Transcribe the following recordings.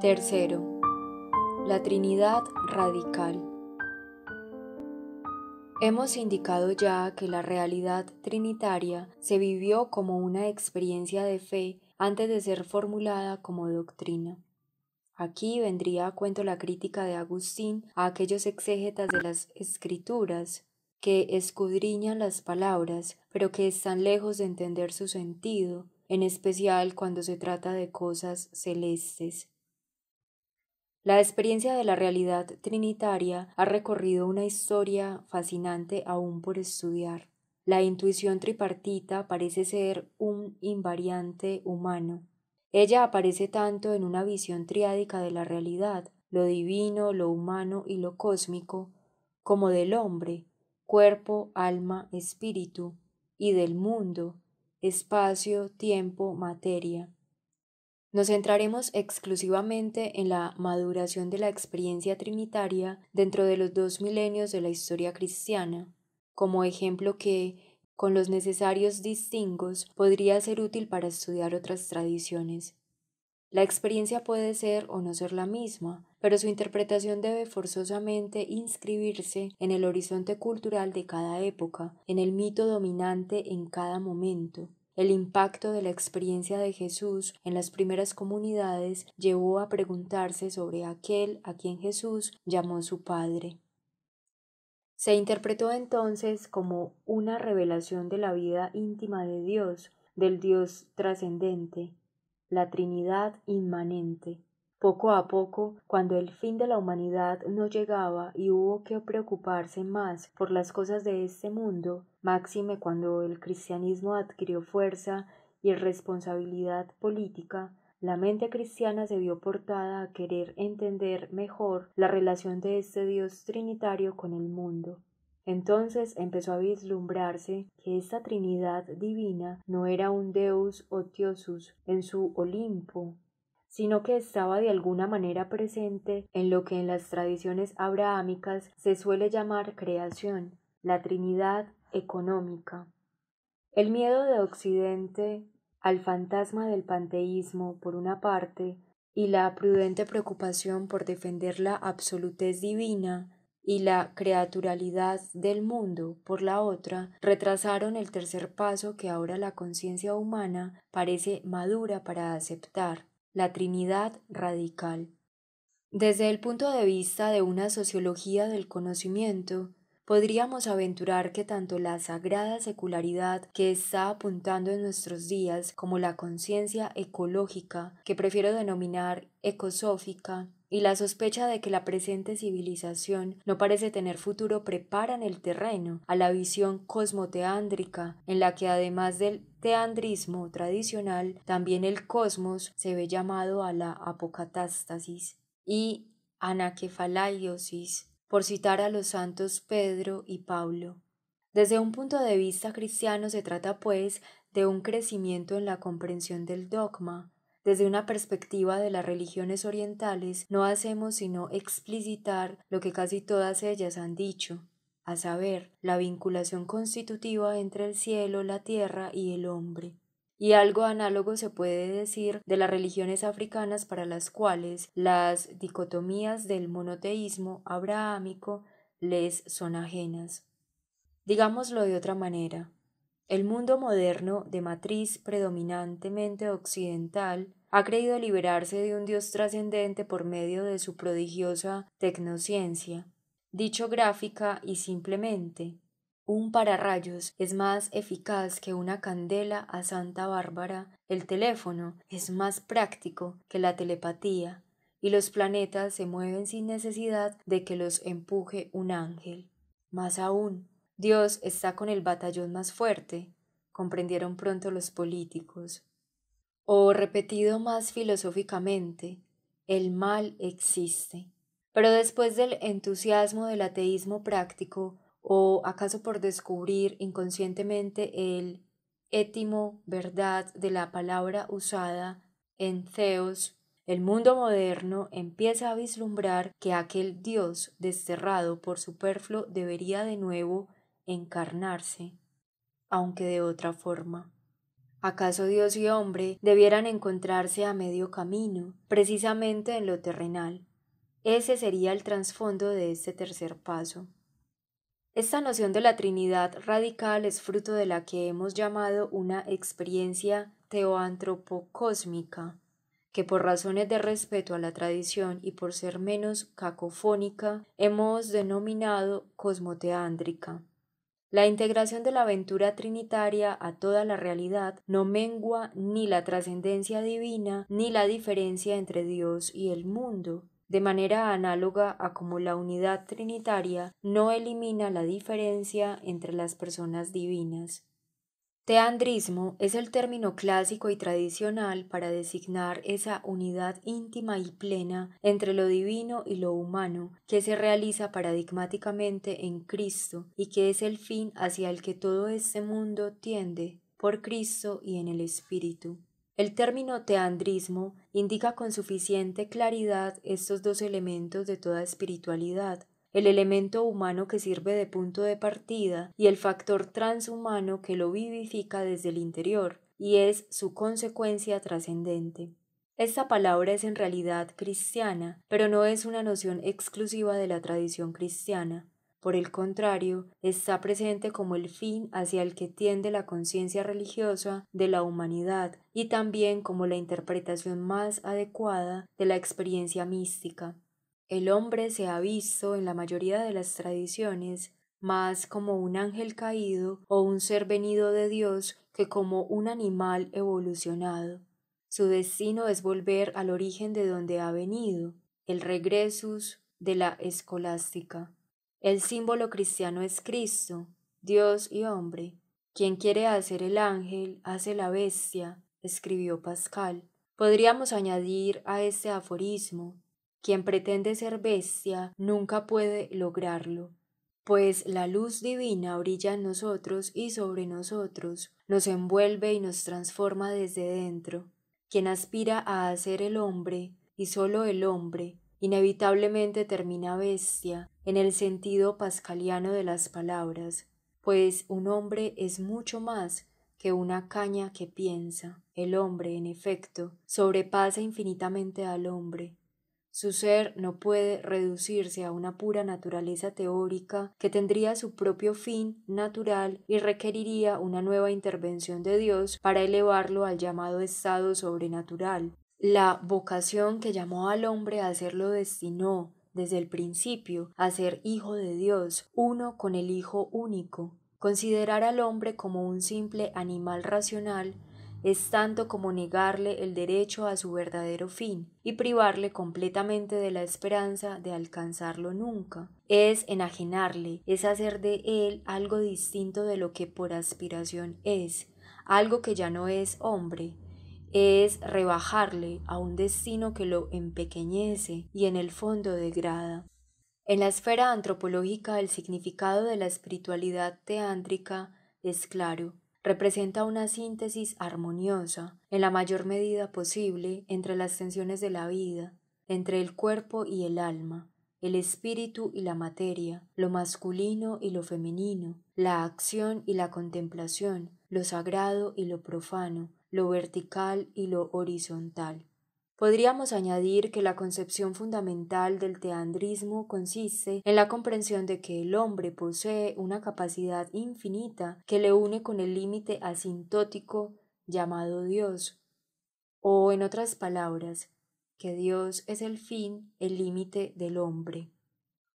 Tercero, la Trinidad Radical. Hemos indicado ya que la realidad trinitaria se vivió como una experiencia de fe antes de ser formulada como doctrina. Aquí vendría a cuento la crítica de Agustín a aquellos exégetas de las escrituras que escudriñan las palabras, pero que están lejos de entender su sentido, en especial cuando se trata de cosas celestes. La experiencia de la realidad trinitaria ha recorrido una historia fascinante aún por estudiar. La intuición tripartita parece ser un invariante humano. Ella aparece tanto en una visión triádica de la realidad, lo divino, lo humano y lo cósmico, como del hombre, cuerpo, alma, espíritu, y del mundo, espacio, tiempo, materia. Nos centraremos exclusivamente en la maduración de la experiencia trinitaria dentro de los dos milenios de la historia cristiana, como ejemplo que, con los necesarios distingos, podría ser útil para estudiar otras tradiciones. La experiencia puede ser o no ser la misma, pero su interpretación debe forzosamente inscribirse en el horizonte cultural de cada época, en el mito dominante en cada momento. El impacto de la experiencia de Jesús en las primeras comunidades llevó a preguntarse sobre aquel a quien Jesús llamó su Padre. Se interpretó entonces como una revelación de la vida íntima de Dios, del Dios trascendente, la Trinidad inmanente. Poco a poco, cuando el fin de la humanidad no llegaba y hubo que preocuparse más por las cosas de este mundo, máxime cuando el cristianismo adquirió fuerza y responsabilidad política, la mente cristiana se vio portada a querer entender mejor la relación de este Dios trinitario con el mundo. Entonces empezó a vislumbrarse que esta Trinidad divina no era un Deus otiosus en su Olimpo, sino que estaba de alguna manera presente en lo que en las tradiciones abrahámicas se suele llamar creación, la Trinidad económica. El miedo de Occidente al fantasma del panteísmo, por una parte, y la prudente preocupación por defender la absolutez divina y la creaturalidad del mundo, por la otra, retrasaron el tercer paso que ahora la conciencia humana parece madura para aceptar, la Trinidad radical. Desde el punto de vista de una sociología del conocimiento, podríamos aventurar que tanto la sagrada secularidad que está apuntando en nuestros días como la conciencia ecológica, que prefiero denominar ecosófica, y la sospecha de que la presente civilización no parece tener futuro preparan el terreno a la visión cosmoteándrica, en la que además del teandrismo tradicional, también el cosmos se ve llamado a la apocatástasis y anaquefalaiosis, por citar a los santos Pedro y Pablo. Desde un punto de vista cristiano se trata, pues, de un crecimiento en la comprensión del dogma, desde una perspectiva de las religiones orientales, no hacemos sino explicitar lo que casi todas ellas han dicho, a saber, la vinculación constitutiva entre el cielo, la tierra y el hombre. Y algo análogo se puede decir de las religiones africanas para las cuales las dicotomías del monoteísmo abrahámico les son ajenas. Digámoslo de otra manera, el mundo moderno, de matriz predominantemente occidental, ha creído liberarse de un Dios trascendente por medio de su prodigiosa tecnociencia. Dicho gráfica y simplemente, un pararrayos es más eficaz que una candela a Santa Bárbara, el teléfono es más práctico que la telepatía, y los planetas se mueven sin necesidad de que los empuje un ángel. Más aún, Dios está con el batallón más fuerte, comprendieron pronto los políticos. O repetido más filosóficamente, el mal existe. Pero después del entusiasmo del ateísmo práctico, o acaso por descubrir inconscientemente el étimo verdad de la palabra usada en Theos, el mundo moderno empieza a vislumbrar que aquel Dios desterrado por superfluo debería de nuevo encarnarse, aunque de otra forma. ¿Acaso Dios y hombre debieran encontrarse a medio camino, precisamente en lo terrenal? Ese sería el trasfondo de este tercer paso. Esta noción de la Trinidad radical es fruto de la que hemos llamado una experiencia teoantropocósmica, que por razones de respeto a la tradición y por ser menos cacofónica hemos denominado cosmoteándrica. La integración de la aventura trinitaria a toda la realidad no mengua ni la trascendencia divina ni la diferencia entre Dios y el mundo, de manera análoga a como la unidad trinitaria no elimina la diferencia entre las personas divinas. Teandrismo es el término clásico y tradicional para designar esa unidad íntima y plena entre lo divino y lo humano que se realiza paradigmáticamente en Cristo y que es el fin hacia el que todo este mundo tiende por Cristo y en el Espíritu. El término teandrismo indica con suficiente claridad estos dos elementos de toda espiritualidad, el elemento humano que sirve de punto de partida y el factor transhumano que lo vivifica desde el interior, y es su consecuencia trascendente. Esta palabra es en realidad cristiana, pero no es una noción exclusiva de la tradición cristiana. Por el contrario, está presente como el fin hacia el que tiende la conciencia religiosa de la humanidad y también como la interpretación más adecuada de la experiencia mística. El hombre se ha visto en la mayoría de las tradiciones más como un ángel caído o un ser venido de Dios que como un animal evolucionado. Su destino es volver al origen de donde ha venido, el regresus de la escolástica. El símbolo cristiano es Cristo, Dios y hombre. Quien quiere hacer el ángel, hace la bestia, escribió Pascal. Podríamos añadir a este aforismo quien pretende ser bestia nunca puede lograrlo, pues la luz divina brilla en nosotros y sobre nosotros, nos envuelve y nos transforma desde dentro. Quien aspira a hacer el hombre, y solo el hombre, inevitablemente termina bestia, en el sentido pascaliano de las palabras, pues un hombre es mucho más que una caña que piensa. El hombre, en efecto, sobrepasa infinitamente al hombre, su ser no puede reducirse a una pura naturaleza teórica que tendría su propio fin natural y requeriría una nueva intervención de Dios para elevarlo al llamado estado sobrenatural. La vocación que llamó al hombre a serlo destinó, desde el principio, a ser hijo de Dios, uno con el Hijo único. Considerar al hombre como un simple animal racional es tanto como negarle el derecho a su verdadero fin y privarle completamente de la esperanza de alcanzarlo nunca. Es enajenarle, es hacer de él algo distinto de lo que por aspiración es, algo que ya no es hombre, es rebajarle a un destino que lo empequeñece y en el fondo degrada. En la esfera antropológica el significado de la espiritualidad teántrica es claro representa una síntesis armoniosa, en la mayor medida posible, entre las tensiones de la vida, entre el cuerpo y el alma, el espíritu y la materia, lo masculino y lo femenino, la acción y la contemplación, lo sagrado y lo profano, lo vertical y lo horizontal. Podríamos añadir que la concepción fundamental del teandrismo consiste en la comprensión de que el hombre posee una capacidad infinita que le une con el límite asintótico llamado Dios, o en otras palabras, que Dios es el fin, el límite del hombre.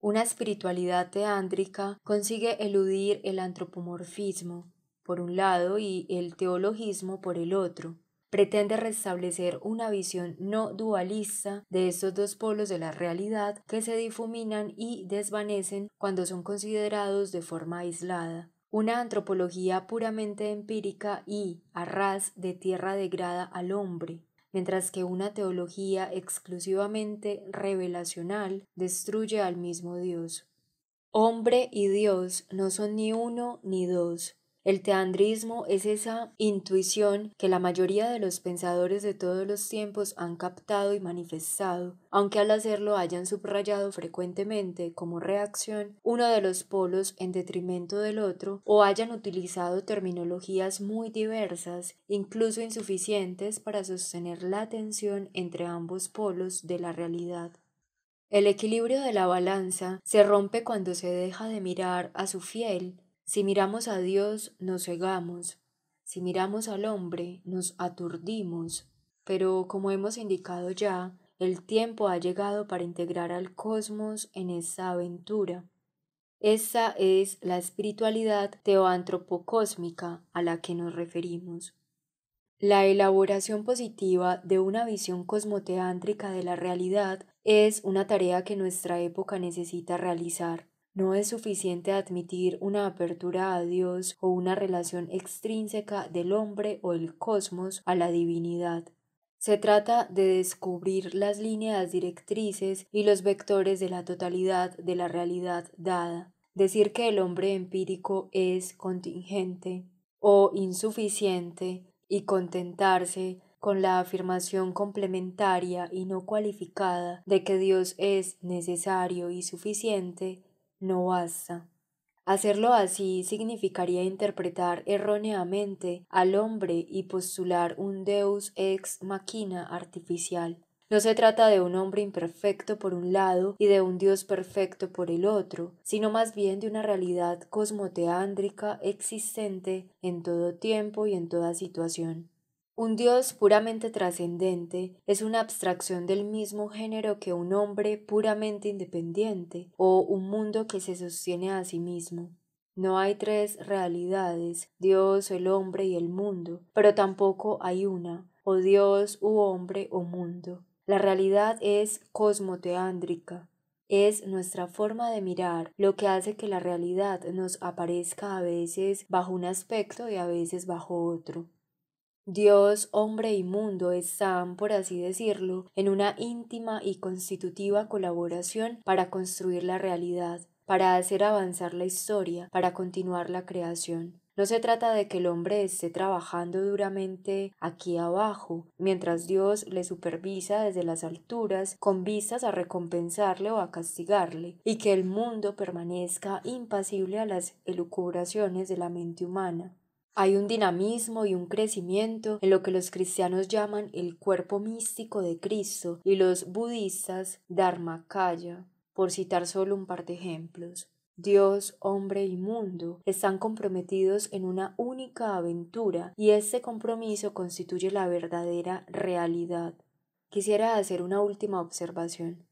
Una espiritualidad teándrica consigue eludir el antropomorfismo, por un lado, y el teologismo por el otro, pretende restablecer una visión no dualista de estos dos polos de la realidad que se difuminan y desvanecen cuando son considerados de forma aislada. Una antropología puramente empírica y a ras de tierra degrada al hombre, mientras que una teología exclusivamente revelacional destruye al mismo Dios. Hombre y Dios no son ni uno ni dos, el teandrismo es esa intuición que la mayoría de los pensadores de todos los tiempos han captado y manifestado, aunque al hacerlo hayan subrayado frecuentemente como reacción uno de los polos en detrimento del otro o hayan utilizado terminologías muy diversas, incluso insuficientes para sostener la tensión entre ambos polos de la realidad. El equilibrio de la balanza se rompe cuando se deja de mirar a su fiel si miramos a Dios, nos cegamos. Si miramos al hombre, nos aturdimos. Pero como hemos indicado ya, el tiempo ha llegado para integrar al cosmos en esa aventura. Esa es la espiritualidad teoantropocósmica a la que nos referimos. La elaboración positiva de una visión cosmoteántrica de la realidad es una tarea que nuestra época necesita realizar. No es suficiente admitir una apertura a Dios o una relación extrínseca del hombre o el cosmos a la divinidad. Se trata de descubrir las líneas directrices y los vectores de la totalidad de la realidad dada. Decir que el hombre empírico es contingente o insuficiente y contentarse con la afirmación complementaria y no cualificada de que Dios es necesario y suficiente no basta. Hacerlo así significaría interpretar erróneamente al hombre y postular un deus ex machina artificial. No se trata de un hombre imperfecto por un lado y de un Dios perfecto por el otro, sino más bien de una realidad cosmoteándrica existente en todo tiempo y en toda situación. Un Dios puramente trascendente es una abstracción del mismo género que un hombre puramente independiente o un mundo que se sostiene a sí mismo. No hay tres realidades, Dios, el hombre y el mundo, pero tampoco hay una, o Dios u hombre o mundo. La realidad es cosmoteándrica, es nuestra forma de mirar lo que hace que la realidad nos aparezca a veces bajo un aspecto y a veces bajo otro. Dios, hombre y mundo están, por así decirlo, en una íntima y constitutiva colaboración para construir la realidad, para hacer avanzar la historia, para continuar la creación. No se trata de que el hombre esté trabajando duramente aquí abajo, mientras Dios le supervisa desde las alturas con vistas a recompensarle o a castigarle, y que el mundo permanezca impasible a las elucubraciones de la mente humana. Hay un dinamismo y un crecimiento en lo que los cristianos llaman el cuerpo místico de Cristo y los budistas Dharmakaya, por citar solo un par de ejemplos. Dios, hombre y mundo están comprometidos en una única aventura y ese compromiso constituye la verdadera realidad. Quisiera hacer una última observación.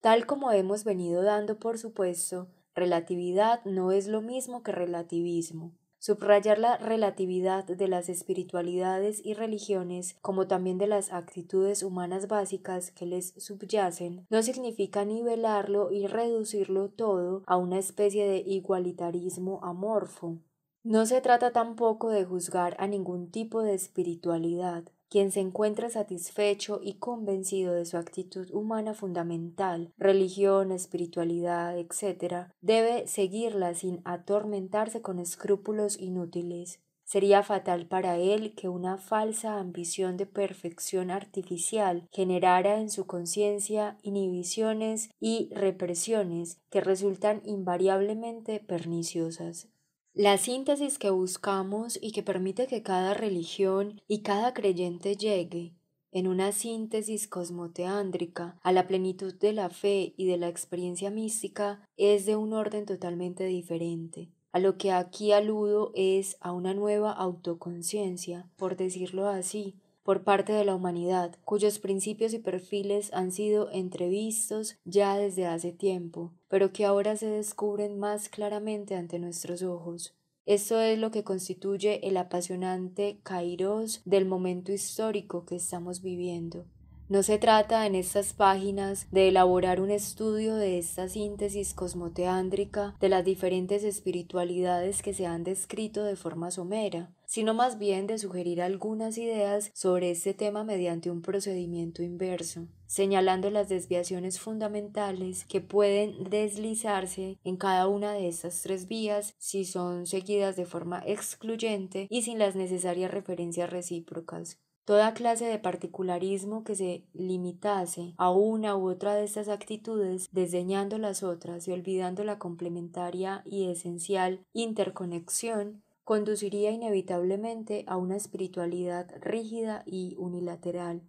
Tal como hemos venido dando por supuesto, relatividad no es lo mismo que relativismo subrayar la relatividad de las espiritualidades y religiones, como también de las actitudes humanas básicas que les subyacen, no significa nivelarlo y reducirlo todo a una especie de igualitarismo amorfo. No se trata tampoco de juzgar a ningún tipo de espiritualidad, quien se encuentra satisfecho y convencido de su actitud humana fundamental, religión, espiritualidad, etc., debe seguirla sin atormentarse con escrúpulos inútiles. Sería fatal para él que una falsa ambición de perfección artificial generara en su conciencia inhibiciones y represiones que resultan invariablemente perniciosas. La síntesis que buscamos y que permite que cada religión y cada creyente llegue, en una síntesis cosmoteándrica, a la plenitud de la fe y de la experiencia mística, es de un orden totalmente diferente. A lo que aquí aludo es a una nueva autoconciencia, por decirlo así, por parte de la humanidad, cuyos principios y perfiles han sido entrevistos ya desde hace tiempo, pero que ahora se descubren más claramente ante nuestros ojos. Esto es lo que constituye el apasionante kairos del momento histórico que estamos viviendo. No se trata en estas páginas de elaborar un estudio de esta síntesis cosmoteándrica de las diferentes espiritualidades que se han descrito de forma somera, sino más bien de sugerir algunas ideas sobre este tema mediante un procedimiento inverso, señalando las desviaciones fundamentales que pueden deslizarse en cada una de estas tres vías si son seguidas de forma excluyente y sin las necesarias referencias recíprocas. Toda clase de particularismo que se limitase a una u otra de estas actitudes, desdeñando las otras y olvidando la complementaria y esencial interconexión, conduciría inevitablemente a una espiritualidad rígida y unilateral,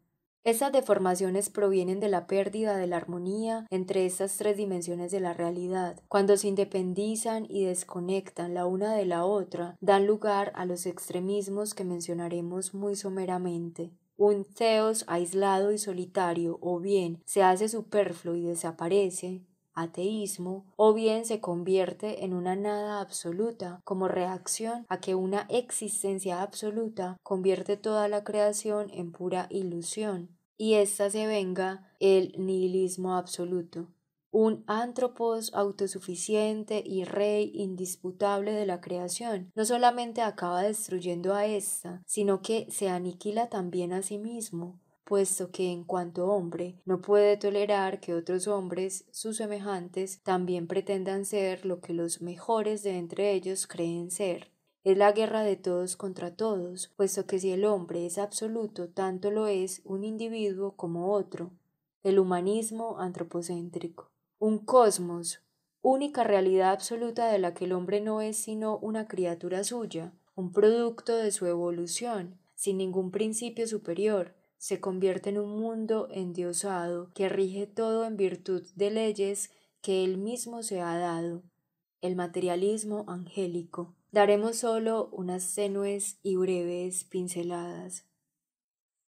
estas deformaciones provienen de la pérdida de la armonía entre estas tres dimensiones de la realidad. Cuando se independizan y desconectan la una de la otra, dan lugar a los extremismos que mencionaremos muy someramente. Un teos aislado y solitario o bien se hace superfluo y desaparece, ateísmo, o bien se convierte en una nada absoluta como reacción a que una existencia absoluta convierte toda la creación en pura ilusión y ésta se venga el nihilismo absoluto, un antropos autosuficiente y rey indisputable de la creación, no solamente acaba destruyendo a ésta, sino que se aniquila también a sí mismo, puesto que en cuanto hombre no puede tolerar que otros hombres, sus semejantes, también pretendan ser lo que los mejores de entre ellos creen ser es la guerra de todos contra todos, puesto que si el hombre es absoluto, tanto lo es un individuo como otro, el humanismo antropocéntrico. Un cosmos, única realidad absoluta de la que el hombre no es sino una criatura suya, un producto de su evolución, sin ningún principio superior, se convierte en un mundo endiosado que rige todo en virtud de leyes que él mismo se ha dado. El materialismo angélico. Daremos solo unas tenues y breves pinceladas